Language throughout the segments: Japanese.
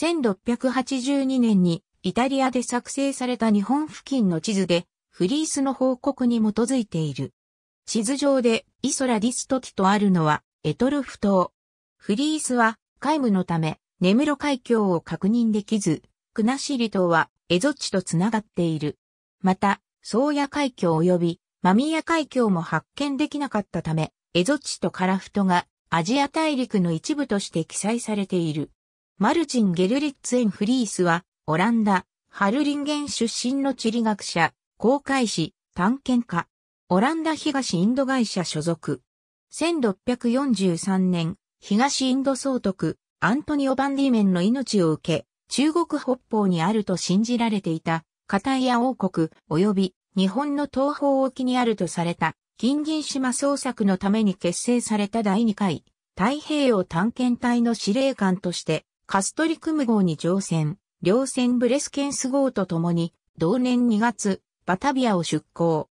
1682年にイタリアで作成された日本付近の地図で、フリースの報告に基づいている。地図上でイソラディストキとあるのはエトルフ島。フリースは海務のため、根室海峡を確認できず、国後島は蝦夷地と繋がっている。また、宗谷海峡及び間宮海峡も発見できなかったため、蝦夷地と樺太がアジア大陸の一部として記載されている。マルチン・ゲルリッツエン・フリースは、オランダ、ハルリンゲン出身の地理学者、航海士、探検家、オランダ東インド会社所属。1643年、東インド総督、アントニオ・バンディメンの命を受け、中国北方にあると信じられていた、カタイア王国、及び日本の東方沖にあるとされた、金銀島捜索のために結成された第2回、太平洋探検隊の司令官として、カストリクム号に乗船、両船ブレスケンス号と共に、同年2月、バタビアを出港。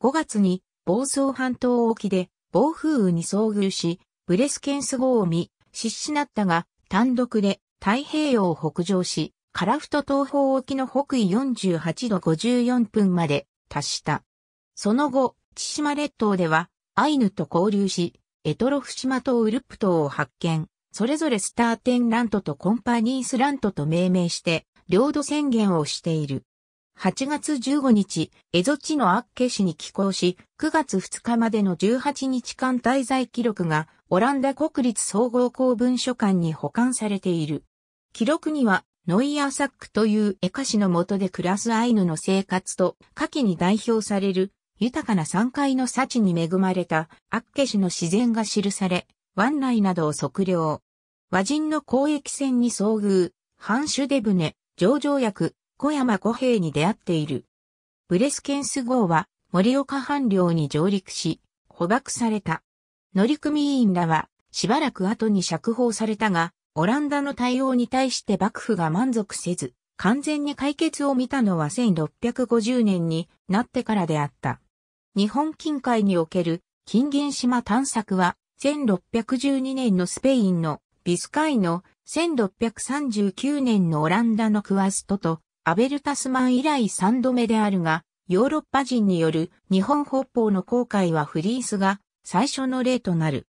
5月に、房総半島沖で、暴風雨に遭遇し、ブレスケンス号を見、失死なったが、単独で太平洋を北上し、カラフト東方沖の北緯48度54分まで達した。その後、千島列島では、アイヌと交流し、エトロフ島とウルプ島を発見。それぞれスターテンラントとコンパニースラントと命名して、領土宣言をしている。8月15日、エゾ地のアッケ市に寄港し、9月2日までの18日間滞在記録が、オランダ国立総合公文書館に保管されている。記録には、ノイアーサックという絵カ詞の下で暮らすアイヌの生活と、夏季に代表される、豊かな山海の幸に恵まれた、アッケ市の自然が記され、湾内などを測量。和人の交易船に遭遇、藩主出船、上条役、小山小平に出会っている。ブレスケンス号は森岡藩領に上陸し、捕獲された。乗組員らはしばらく後に釈放されたが、オランダの対応に対して幕府が満足せず、完全に解決を見たのは1650年になってからであった。日本近海における金銀島探索は1612年のスペインのビスカイの1639年のオランダのクワストとアベルタスマン以来3度目であるが、ヨーロッパ人による日本北方の航海はフリースが最初の例となる。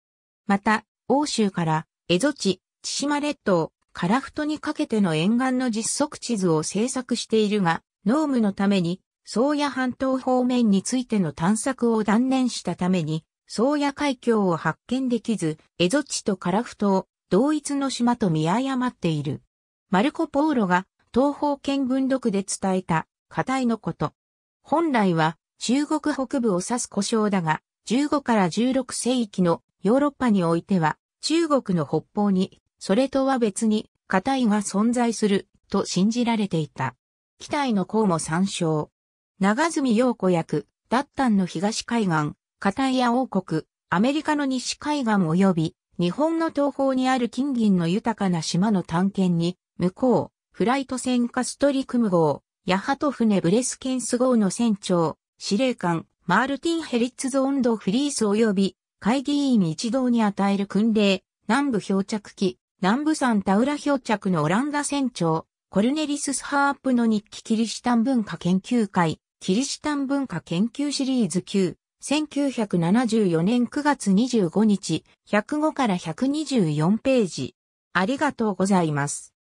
また、欧州からエゾ地、千島列島、カラフトにかけての沿岸の実測地図を制作しているが、農務のために、宗谷半島方面についての探索を断念したために、宗谷海峡を発見できず、エゾ地とカラフトを同一の島と見誤っている。マルコ・ポーロが東方見軍録で伝えた、課題のこと。本来は中国北部を指す故障だが、15から16世紀のヨーロッパにおいては、中国の北方に、それとは別に、課題が存在する、と信じられていた。機体の項も参照。長住陽子役、脱炭の東海岸、課タや王国、アメリカの西海岸及び日本の東方にある金銀の豊かな島の探検に、向こう、フライト船カストリクム号、ヤハト船ブレスケンス号の船長、司令官、マールティン・ヘリッツゾーンド・フリース及び、会議員一同に与える訓令、南部漂着機、南部山田浦漂着のオランダ船長、コルネリス・スハープの日記キリシタン文化研究会、キリシタン文化研究シリーズ9、1974年9月25日、105から124ページ。ありがとうございます。